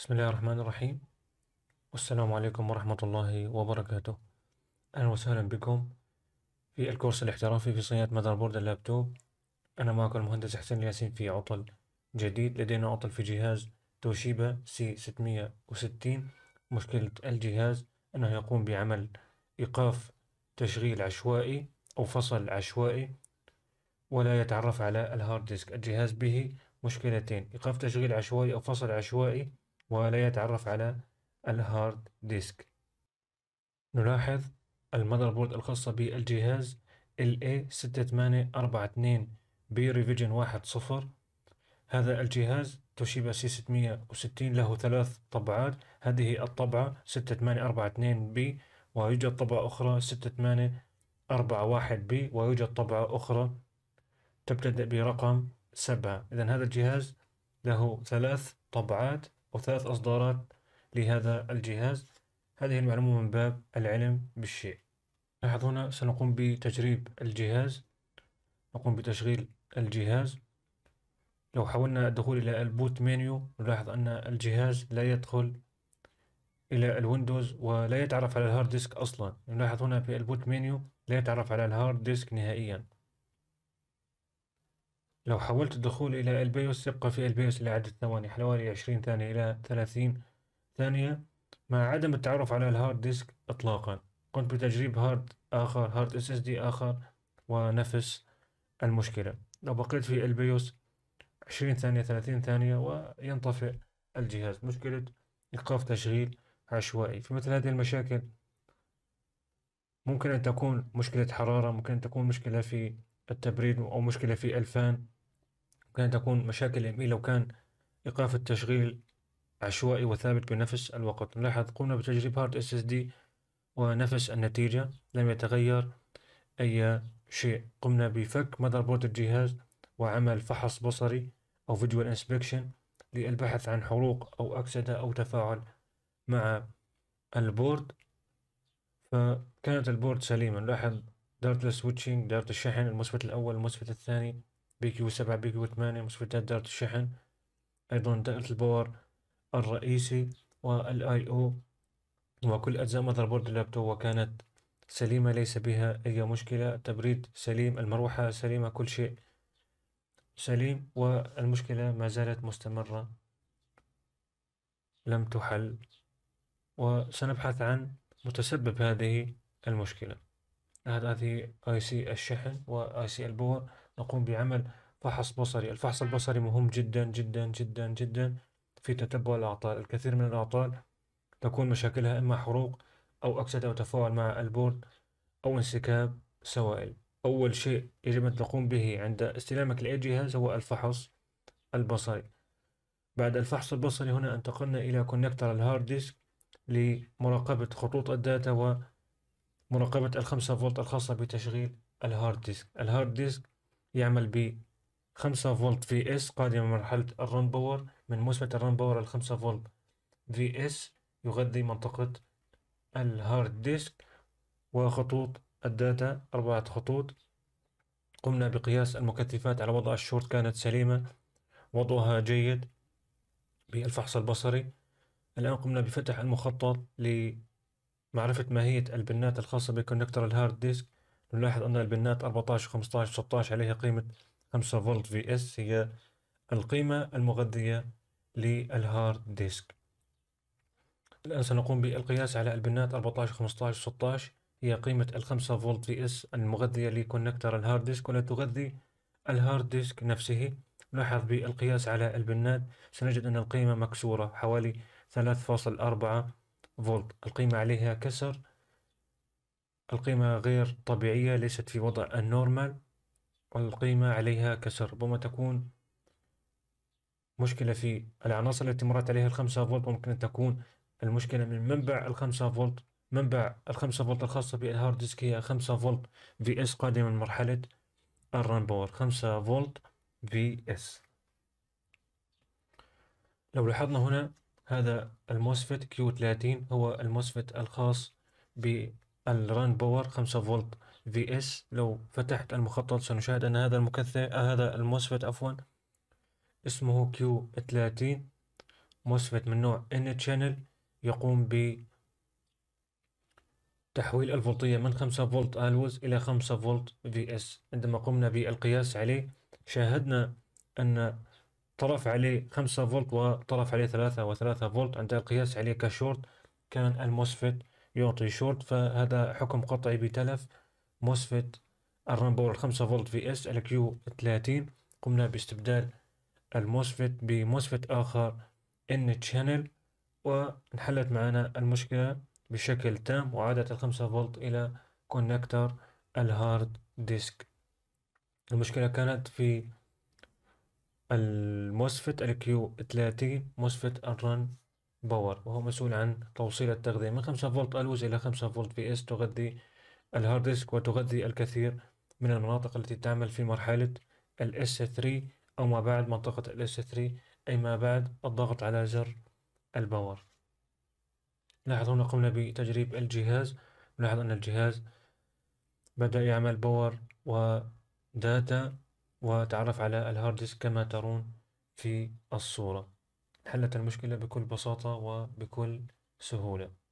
بسم الله الرحمن الرحيم والسلام عليكم ورحمة الله وبركاته أهلا وسهلا بكم في الكورس الاحترافي في صيانة مذر بورد اللابتوب أنا معكم المهندس حسين ياسين في عطل جديد لدينا عطل في جهاز توشيبا سي 660 مشكلة الجهاز أنه يقوم بعمل إيقاف تشغيل عشوائي أو فصل عشوائي ولا يتعرف على الهارد ديسك الجهاز به مشكلتين إيقاف تشغيل عشوائي أو فصل عشوائي ولا يتعرف على الهارد ديسك نلاحظ المذر بورد الخاصة بالجهاز LA6842 B Revision 1.0 هذا الجهاز توشيبا سي 660 له ثلاث طبعات هذه الطبعة 6842 بي ويوجد طبعة أخرى 6841 بي ويوجد طبعة أخرى تبتدأ برقم 7 إذا هذا الجهاز له ثلاث طبعات أو ثلاث إصدارات لهذا الجهاز هذه المعلومة من باب العلم بالشيء لاحظ هنا سنقوم بتجريب الجهاز نقوم بتشغيل الجهاز لو حاولنا الدخول إلى البوت مينيو نلاحظ أن الجهاز لا يدخل إلى الويندوز ولا يتعرف على الهارد ديسك أصلا نلاحظ هنا في البوت مينيو لا يتعرف على الهارد ديسك نهائيا لو حاولت الدخول إلى البيوس يبقى في البيوس لعدة ثواني حوالي عشرين ثانية إلى ثلاثين ثانية مع عدم التعرف على الهارد ديسك إطلاقا قمت بتجريب هارد آخر هارد اس اس دي آخر ونفس المشكلة لو بقيت في البيوس عشرين ثانية ثلاثين ثانية وينطفئ الجهاز مشكلة إيقاف تشغيل عشوائي في مثل هذه المشاكل ممكن أن تكون مشكلة حرارة ممكن أن تكون مشكلة في التبريد أو مشكلة في ألفان كانت تكون مشاكل ME لو كان إيقاف التشغيل عشوائي وثابت بنفس الوقت نلاحظ قمنا بتجريب هارد اس اس دي ونفس النتيجة لم يتغير أي شيء قمنا بفك مذر بورد الجهاز وعمل فحص بصري أو فيديوال انسبكشن للبحث عن حروق أو أكسدة أو تفاعل مع البورد فكانت البورد سليمة نلاحظ دارت السويتشنج دارت الشحن المصفت الأول المصفت الثاني بي كيو سبعة بي كيو ثمانية مصفتات دارت الشحن أيضا دارت الباور الرئيسي والآي أو وكل أجزاء مذر بورد اللابتوب وكانت سليمة ليس بها أي مشكلة تبريد سليم المروحة سليمة كل شيء سليم والمشكلة ما زالت مستمرة لم تحل وسنبحث عن متسبب هذه المشكله هذه اي سي الشحن واي سي الباور نقوم بعمل فحص بصري الفحص البصري مهم جدا جدا جدا جدا في تتبع الأعطال الكثير من الأعطال تكون مشاكلها إما حروق أو أكسدة أو تفاعل مع البورد أو انسكاب سوائل أول شيء يجب أن تقوم به عند استلامك لأي جهاز هو الفحص البصري بعد الفحص البصري هنا انتقلنا إلى كونكتر الهارد ديسك لمراقبة خطوط الداتا مراقبة الخمسة فولت الخاصة بتشغيل الهارد ديسك الهارد ديسك يعمل ب 5 فولت في اس قادمة من مرحلة الرن باور من مثبت الرن باور الخمسة فولت في اس يغذي منطقة الهارد ديسك وخطوط الداتا أربعة خطوط قمنا بقياس المكثفات على وضع الشورت كانت سليمة وضعها جيد بالفحص البصري الآن قمنا بفتح المخطط معرفة ماهية البنات الخاصة بكونكتر الهارد ديسك نلاحظ أن البنات 14 15 16 عليها قيمة 5 فولت في اس هي القيمة المغذية للهارد ديسك الآن سنقوم بالقياس على البنات 14 15 16 هي قيمة ال 5 فولت في اس المغذية لكونكتر الهارد ديسك ولا تغذي الهارد ديسك نفسه نلاحظ بالقياس على البنات سنجد أن القيمة مكسورة حوالي 3.4 فولت القيمة عليها كسر القيمة غير طبيعية ليست في وضع النورمال القيمة عليها كسر ربما تكون مشكلة في العناصر التي مرت عليها الخمسة فولت ممكن أن تكون المشكلة من منبع الخمسة فولت منبع الخمسة فولت الخاصة بالهارد ديسك هي خمسة فولت في اس قادمة من مرحلة الران باور خمسة فولت في اس لو لاحظنا هنا هذا الموسفت كيو 30 هو الموسفت الخاص بالران باور 5 فولت في اس لو فتحت المخطط سنشاهد ان هذا المكثف هذا الموسفت عفوا اسمه كيو 30 موسفت من نوع ان تشانل يقوم ب تحويل الفولتية من 5 فولت الوز إلى 5 فولت في اس عندما قمنا بالقياس عليه شاهدنا أن طرف عليه 5 فولت وطرف عليه 3 و3 فولت عند القياس عليه كشورت كان الموسفت يعطي شورت فهذا حكم قطعي بتلف موسفت الرامبور 5 فولت في اس الكيو 30 قمنا باستبدال الموسفت بموسفت آخر ان تشانل وانحلت معنا المشكلة بشكل تام وعادت الخمسة فولت إلى كونكتر الهارد ديسك المشكلة كانت في الموسفت الكيو 3 موسفت الرن باور وهو مسؤول عن توصيل التغذية من 5 فولت ألوز إلى 5 فولت في اس تغذي الهارد ديسك وتغذي الكثير من المناطق التي تعمل في مرحلة الاس 3 أو ما بعد منطقة الاس 3 أي ما بعد الضغط على زر الباور لاحظ هنا قمنا بتجريب الجهاز نلاحظ أن الجهاز بدأ يعمل باور وداتا وتعرف على الهارد ديسك كما ترون في الصورة حلت المشكلة بكل بساطة وبكل سهولة